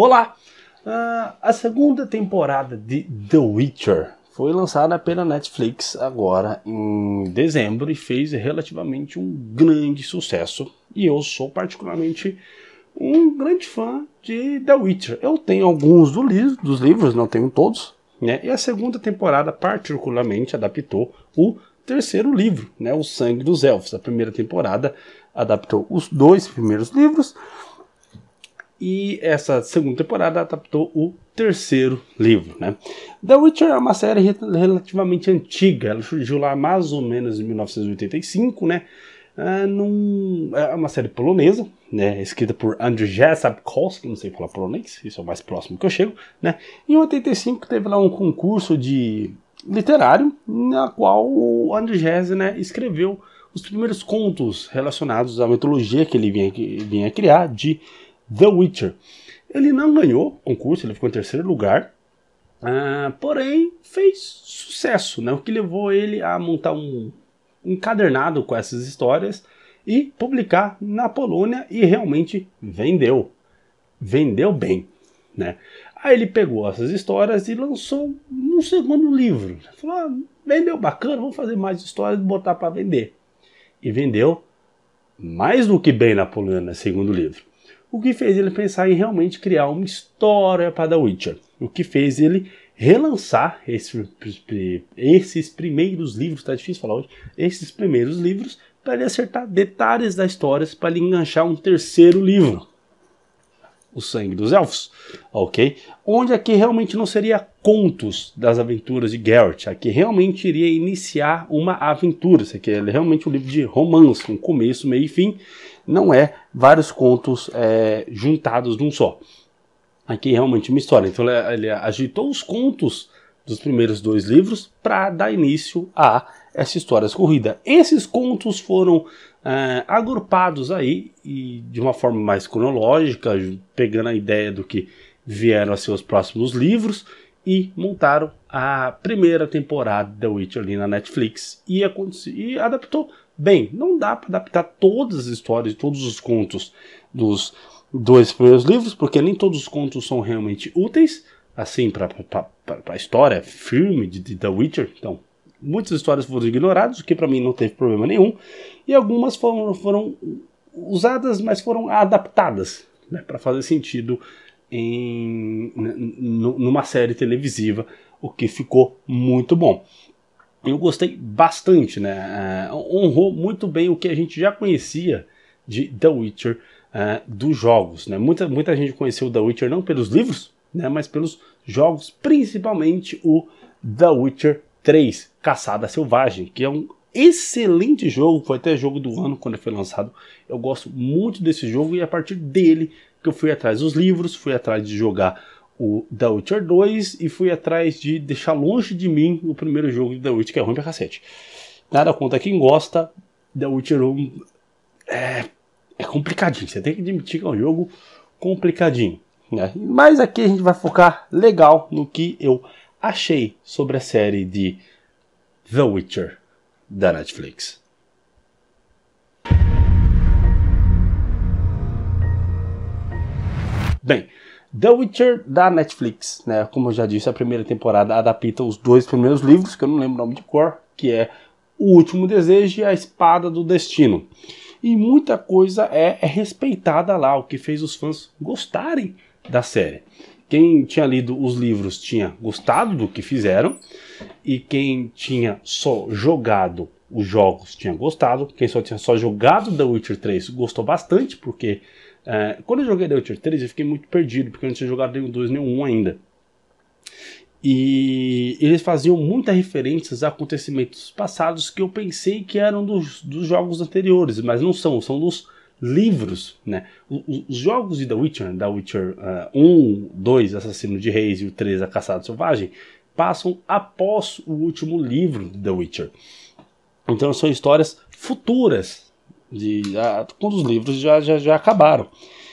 Olá! Uh, a segunda temporada de The Witcher foi lançada pela Netflix agora em dezembro e fez relativamente um grande sucesso. E eu sou particularmente um grande fã de The Witcher. Eu tenho alguns do dos livros, não tenho todos, né? E a segunda temporada particularmente adaptou o terceiro livro, né? O Sangue dos Elfos. A primeira temporada adaptou os dois primeiros livros e essa segunda temporada adaptou o terceiro livro. Né? The Witcher é uma série relativamente antiga, ela surgiu lá mais ou menos em 1985, né? Ah, é, uma série polonesa, né, escrita por Andrzej Sapkowski, não sei falar polonês, isso é o mais próximo que eu chego. Né? Em 85 teve lá um concurso de literário, na qual o Andrzej né, escreveu os primeiros contos relacionados à mitologia que ele vinha, vinha criar de The Witcher. Ele não ganhou o concurso, ele ficou em terceiro lugar, ah, porém fez sucesso, né? o que levou ele a montar um encadernado com essas histórias e publicar na Polônia e realmente vendeu. Vendeu bem. Né? Aí ele pegou essas histórias e lançou um segundo livro. Falou: ah, vendeu bacana, vamos fazer mais histórias e botar para vender. E vendeu mais do que bem na Polônia, segundo livro o que fez ele pensar em realmente criar uma história para The Witcher, o que fez ele relançar esse, esses primeiros livros, tá difícil falar hoje, esses primeiros livros para ele acertar detalhes da história para ele enganchar um terceiro livro. O Sangue dos Elfos, ok? Onde aqui realmente não seria contos das aventuras de Geralt, aqui realmente iria iniciar uma aventura. Isso aqui é realmente um livro de romance, um começo, meio e fim. Não é vários contos é, juntados num só. Aqui é realmente uma história. Então ele, ele agitou os contos dos primeiros dois livros para dar início a essa história escorrida. Esses contos foram é, agrupados aí e de uma forma mais cronológica, pegando a ideia do que vieram a ser os próximos livros e montaram a primeira temporada da Witch ali na Netflix e, e adaptou Bem, não dá para adaptar todas as histórias, todos os contos dos dois primeiros livros, porque nem todos os contos são realmente úteis, assim, para a história firme de, de The Witcher. Então, muitas histórias foram ignoradas, o que para mim não teve problema nenhum, e algumas foram, foram usadas, mas foram adaptadas né, para fazer sentido em numa série televisiva, o que ficou muito bom eu gostei bastante, né? Uh, honrou muito bem o que a gente já conhecia de The Witcher uh, dos jogos, né? Muita, muita gente conheceu The Witcher não pelos livros, né? Mas pelos jogos, principalmente o The Witcher 3, Caçada Selvagem, que é um excelente jogo, foi até jogo do ano quando foi lançado. Eu gosto muito desse jogo e é a partir dele que eu fui atrás dos livros, fui atrás de jogar o The Witcher 2 e fui atrás de deixar longe de mim o primeiro jogo de The Witcher, que é ruim pra cacete. Nada contra quem gosta, The Witcher 1 é, é complicadinho. Você tem que admitir que é um jogo complicadinho. Né? Mas aqui a gente vai focar legal no que eu achei sobre a série de The Witcher da Netflix. Bem, The Witcher da Netflix, né? Como eu já disse, a primeira temporada adapta os dois primeiros livros, que eu não lembro o nome de cor, que é O Último Desejo e A Espada do Destino. E muita coisa é, é respeitada lá, o que fez os fãs gostarem da série. Quem tinha lido os livros tinha gostado do que fizeram, e quem tinha só jogado os jogos tinha gostado, quem só tinha só jogado The Witcher 3 gostou bastante, porque é, quando eu joguei The Witcher 3, eu fiquei muito perdido, porque eu não tinha jogado nem 2 nem um 1 ainda. E eles faziam muitas referências a acontecimentos passados que eu pensei que eram dos, dos jogos anteriores, mas não são, são dos livros, né? Os, os jogos de The Witcher, The Witcher uh, 1, 2, Assassino de Reis e o 3, A Caçada Selvagem, passam após o último livro de The Witcher. Então são histórias futuras, de a, todos os livros já, já, já acabaram.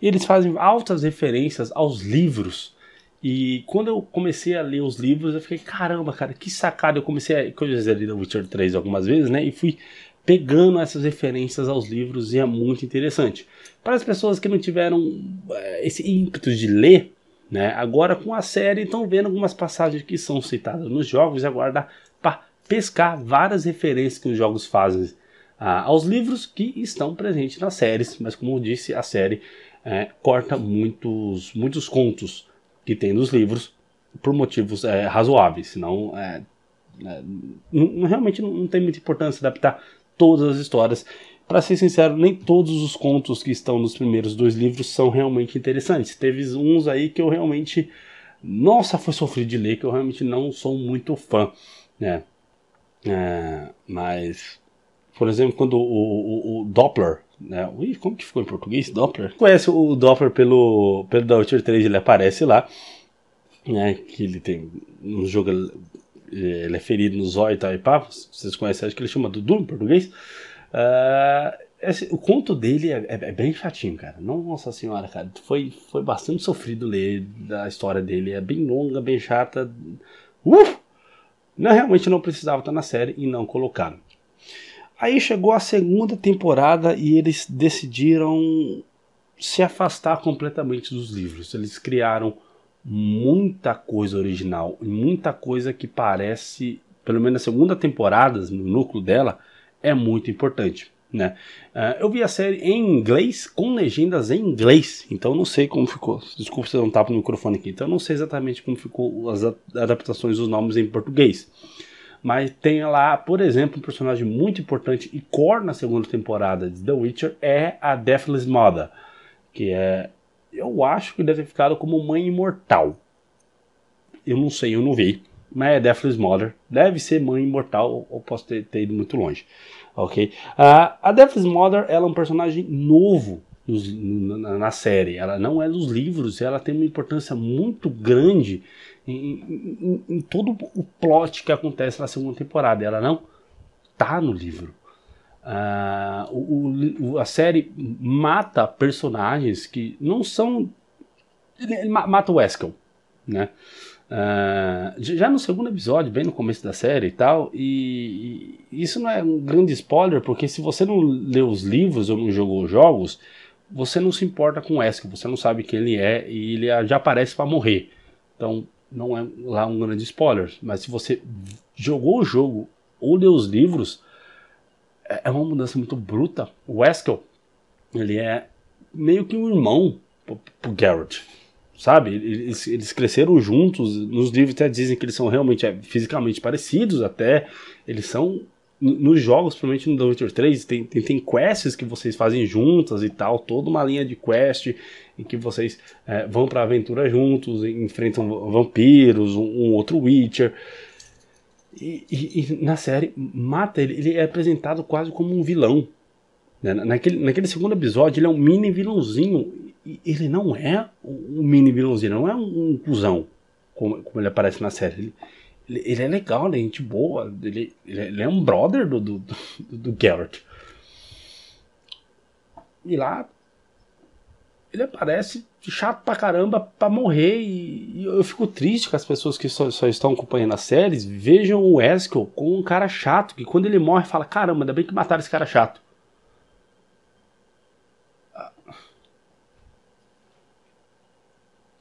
E eles fazem altas referências aos livros. E quando eu comecei a ler os livros, eu fiquei, caramba, cara, que sacada. Eu comecei a. Que eu já li The Witcher 3 algumas vezes, né? E fui pegando essas referências aos livros e é muito interessante. Para as pessoas que não tiveram eh, esse ímpeto de ler, né? Agora com a série estão vendo algumas passagens que são citadas nos jogos e aguardar para pescar várias referências que os jogos fazem a, aos livros que estão presentes nas séries, mas como eu disse, a série é, corta muitos, muitos contos que tem nos livros por motivos é, razoáveis, senão é, é não, realmente não, não tem muita importância adaptar todas as histórias. Para ser sincero, nem todos os contos que estão nos primeiros dois livros são realmente interessantes. Teve uns aí que eu realmente, nossa, foi sofrido de ler, que eu realmente não sou muito fã, né? É, mas por exemplo, quando o, o, o Doppler, né? Ui, como que ficou em português? Doppler? Conhece o Doppler pelo, pelo The Witcher 3, ele aparece lá, né? Que ele tem no jogo, eh, ele é ferido no zóio e tal e pá. Vocês conhecem, acho que ele chama Dudu em português. Uh, esse, o conto dele é, é, bem chatinho, cara. Nossa senhora, cara. Foi, foi bastante sofrido ler a história dele. É bem longa, bem chata. Uh! Não, realmente não precisava estar na série e não colocaram. Aí chegou a segunda temporada e eles decidiram se afastar completamente dos livros. Eles criaram muita coisa original, muita coisa que parece, pelo menos na segunda temporada, no núcleo dela, é muito importante. Né? É, eu vi a série em inglês, com legendas em inglês, então não sei como ficou. Desculpa se eu não tava no microfone aqui, então não sei exatamente como ficou as adaptações dos nomes em português mas tem lá, por exemplo, um personagem muito importante e core na segunda temporada de The Witcher é a Deathless Mother, que é, eu acho que deve ter ficado como mãe imortal. Eu não sei, eu não vi, mas é Deathless Mother, deve ser mãe imortal, ou posso ter, ter ido muito longe, ok? Uh, a Deathless Mother, ela é um personagem novo nos, na, na, série. Ela não é dos livros, ela tem uma importância muito grande em, em, em todo o plot que acontece na segunda temporada. Ela não tá no livro. Ah, o, o, a série mata personagens que não são. mata o Eskel, né? Uh, já no segundo episódio, bem no começo da série e tal, e, e, isso não é um grande spoiler, porque se você não leu os livros ou não jogou os jogos, você não se importa com o Eskel, você não sabe quem ele é e ele já aparece para morrer. Então, não é lá um grande spoiler, mas se você jogou o jogo ou leu os livros, é, é uma mudança muito bruta. O Eskel, ele é meio que um irmão pro, pro Garrett, sabe? Eles, eles, cresceram juntos, nos livros até dizem que eles são realmente é, fisicamente parecidos, até eles são nos jogos, principalmente no The Witcher 3, tem, tem, tem, quests que vocês fazem juntas e tal, toda uma linha de quest em que vocês é, vão para aventura juntos, enfrentam vampiros, um, um outro Witcher. E, e, e, na série, mata ele, ele é apresentado quase como um vilão. Né? Naquele, naquele segundo episódio, ele é um mini vilãozinho. E ele não é um mini vilãozinho, não é um, um cuzão, como, como ele aparece na série. Ele, ele é legal, ele é gente boa, ele, ele é um brother do, do, do, do Geralt. E lá, ele aparece chato pra caramba pra morrer, e, e eu fico triste com as pessoas que só, só, estão acompanhando as séries, vejam o Eskel com um cara chato, que quando ele morre fala, caramba, ainda bem que mataram esse cara chato.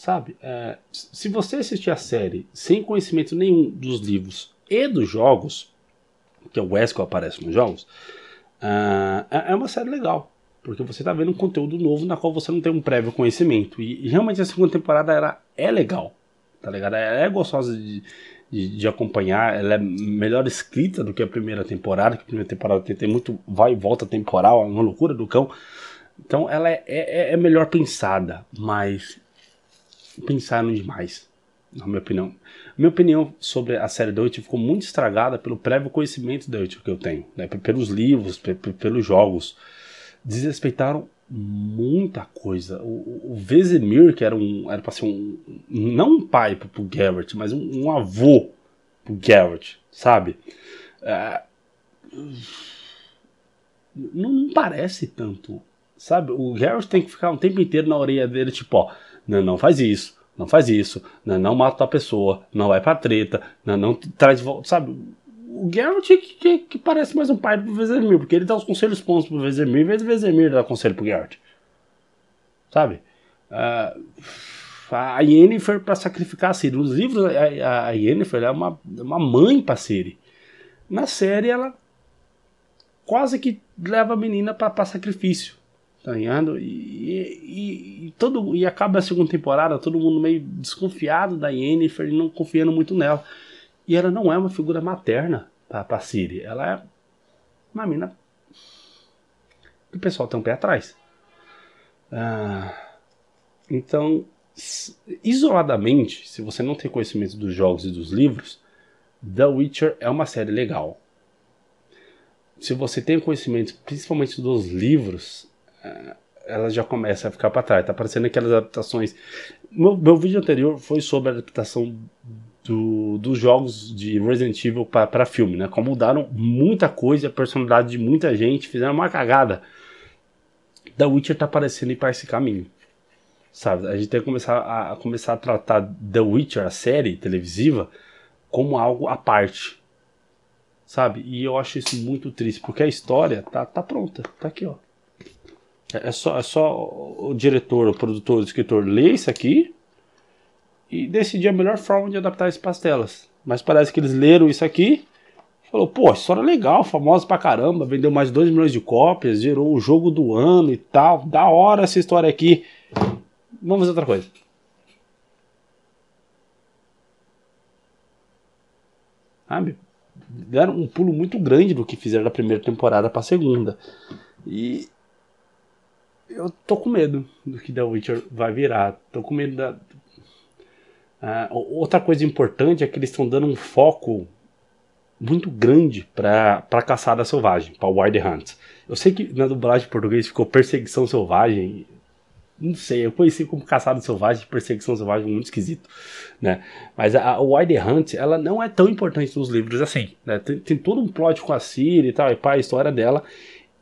sabe? É, se você assistir a série sem conhecimento nenhum dos livros e dos jogos, que é o Wesco aparece nos jogos, é, é, é uma série legal. Porque você está vendo um conteúdo novo na qual você não tem um prévio conhecimento. E, e realmente a segunda temporada era, é legal, tá ligado? Ela é, é gostosa de, de, de, acompanhar, ela é melhor escrita do que a primeira temporada, que a primeira temporada tem, tem muito vai e volta temporal, é uma loucura do cão. Então ela é, é, é melhor pensada, mas pensaram demais, na minha opinião. Minha opinião sobre a série Deutsche ficou muito estragada pelo prévio conhecimento Deutsche que eu tenho, né? pelos livros, pelos jogos. Desrespeitaram muita coisa. O, o que era um era para ser um não um pai pro, pro Garrett, mas um, um avô pro Garrett, sabe? É, não, não, parece tanto, sabe? O Garrett tem que ficar um tempo inteiro na orelha dele, tipo, ó, não, né, não faz isso, não faz isso, não, né, não mata a pessoa, não vai pra treta, né, não, não traz volta, sabe? O Geralt que, que, que, parece mais um pai pro Vezemir, porque ele dá os conselhos bons pro Vezemir, em vez do Vezemir dar conselho pro Geralt. Sabe? Uh, a Yennefer para sacrificar a Ciri. Nos livros, a, a Yennefer é uma, é uma mãe pra Ciri. Na série, ela quase que leva a menina para sacrifício tá ligado? E, e, e, todo, e acaba a segunda temporada, todo mundo meio desconfiado da Yennefer e não confiando muito nela. E ela não é uma figura materna pra, pra Siri, ela é uma mina que o pessoal tem um pé atrás. Ah, então, isoladamente, se você não tem conhecimento dos jogos e dos livros, The Witcher é uma série legal. Se você tem conhecimento principalmente dos livros, é, ela já começa a ficar para trás. Tá parecendo aquelas adaptações. Meu, meu vídeo anterior foi sobre a adaptação do, dos jogos de Resident Evil para filme, né? Como mudaram muita coisa, a personalidade de muita gente, fizeram uma cagada. Da Witcher tá parecendo ir para esse caminho. Sabe? A gente tem que começar a, a começar a tratar The Witcher, a série televisiva, como algo à parte sabe? E eu acho isso muito triste, porque a história tá, tá pronta, tá aqui, ó. É, é só, é só o diretor, o produtor, o escritor ler isso aqui e decidir a melhor forma de adaptar isso para as telas. Mas parece que eles leram isso aqui Falou, pô, história é legal, famosa pra caramba, vendeu mais de 2 milhões de cópias, gerou o jogo do ano e tal, da hora essa história aqui. Vamos fazer outra coisa. Sabe? Deram um pulo muito grande do que fizeram da primeira temporada pra segunda. E eu tô com medo do que The Witcher vai virar. Tô com medo da. Ah, outra coisa importante é que eles estão dando um foco muito grande para a caçada selvagem, para Wild Hunt. Eu sei que na dublagem em português ficou perseguição selvagem. Não sei, eu conheci como caçada selvagem, perseguição selvagem, muito esquisito, né? Mas a, a Wild Hunt, ela não é tão importante nos livros assim, né? Tem, tem todo um plot com a Siri e tal, e pá, a história dela.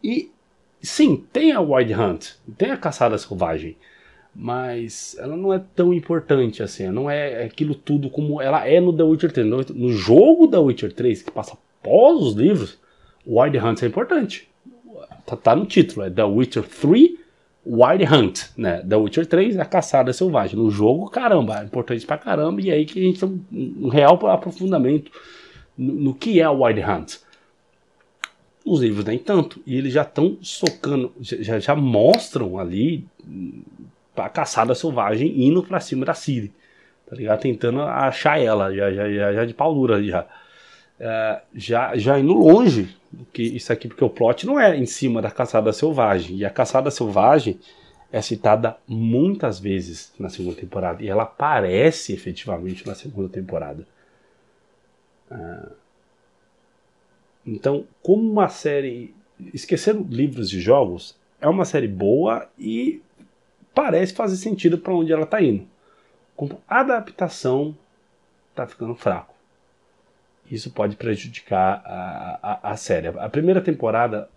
E Sim, tem a Wild Hunt, tem a caçada selvagem, mas ela não é tão importante assim, não é aquilo tudo como ela é no The Witcher 3. No, no jogo da Witcher 3, que passa após os livros, Wild Hunt é importante. Tá, tá, no título, é The Witcher 3 Wild Hunt, né? The Witcher 3 é a caçada selvagem. No jogo, caramba, é importante pra caramba, e é aí que a gente tem um, um real aprofundamento no, no que é o Wild Hunt os livros nem tanto. E eles já estão socando, já, já mostram ali hum, a caçada selvagem indo pra cima da Siri. Tá ligado? Tentando achar ela, já, já, já, já de pau dura já. É, já, já indo longe porque isso aqui, porque o plot não é em cima da caçada selvagem. E a caçada selvagem é citada muitas vezes na segunda temporada. E ela aparece efetivamente na segunda temporada. Uh, então, como uma série. Esquecendo livros de jogos, é uma série boa e parece fazer sentido para onde ela está indo. Como adaptação está ficando fraco. Isso pode prejudicar a, a, a série. A primeira temporada,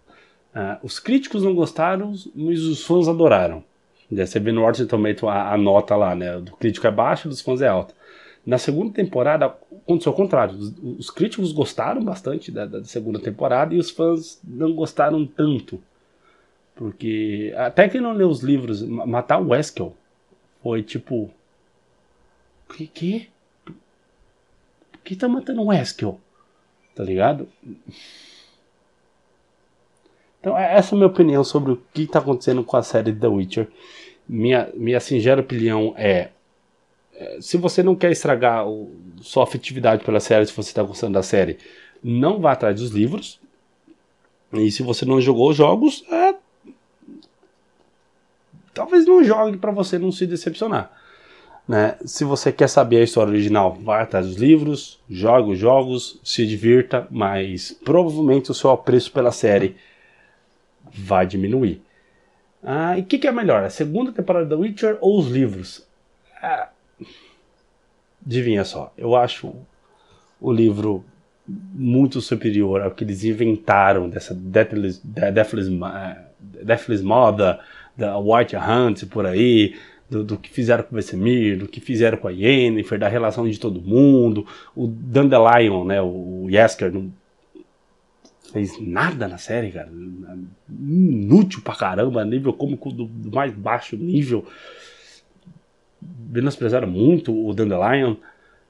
uh, os críticos não gostaram, mas os fãs adoraram. Você vê no Rotten Tomato a, a nota lá, né? Do crítico é baixa, dos fãs é alta. Na segunda temporada, aconteceu o contrário. Os, os críticos gostaram bastante da, da, segunda temporada e os fãs não gostaram tanto. Porque, até quem não leu os livros, matar o Weskel foi tipo. Que que? Por que tá matando o Weskel? Tá ligado? Então, é, essa é a minha opinião sobre o que está acontecendo com a série The Witcher. Minha, minha singela opinião é: se você não quer estragar o, sua afetividade pela série, se você está gostando da série, não vá atrás dos livros. E se você não jogou os jogos, é... talvez não jogue para você não se decepcionar. Né? Se você quer saber a história original, vá atrás dos livros, jogue os jogos, se divirta, mas provavelmente o seu apreço pela série vai diminuir. Ah, e o que, que, é melhor, a segunda temporada da Witcher ou os livros? Ah, Adivinha só, eu acho o livro muito superior ao que eles inventaram dessa Deathless, Deathless, Deathless da White Hunt por aí, do, do, que fizeram com o Vesemir, do que fizeram com a Yennefer, da relação de todo mundo. O Dandelion, né, o Jesker, não fez nada na série, cara. Inútil pra caramba, nível cômico do, do mais baixo nível menosprezaram muito o Dandelion.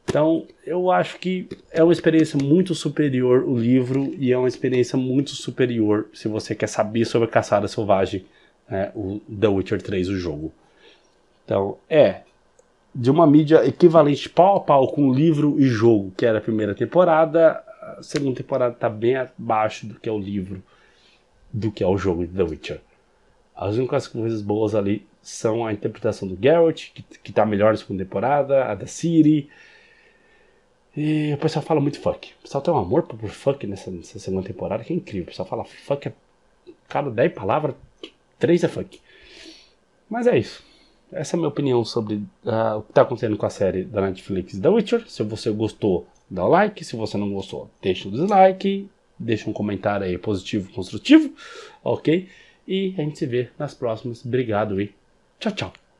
Então, eu acho que é uma experiência muito superior o livro e é uma experiência muito superior se você quer saber sobre a caçada selvagem, né, o The Witcher 3, o jogo. Então, é de uma mídia equivalente pau a pau com livro e jogo, que era a primeira temporada, a segunda temporada está bem abaixo do que é o livro, do que é o jogo de The Witcher. As únicas coisas boas ali são a interpretação do Geralt, que, que tá melhor na segunda temporada, a da Ciri. E o pessoal fala muito fuck. O pessoal tem um amor por, por fuck nessa, nessa, segunda temporada que é incrível. O pessoal fala fuck a Cada 10 palavras, 3 é fuck. Mas é isso. Essa é a minha opinião sobre uh, o que tá acontecendo com a série da Netflix The Witcher. Se você gostou, dá o like. Se você não gostou, deixa o dislike. Deixa um comentário aí positivo, construtivo. Ok? E a gente se vê nas próximas. Obrigado e Ciao ciao!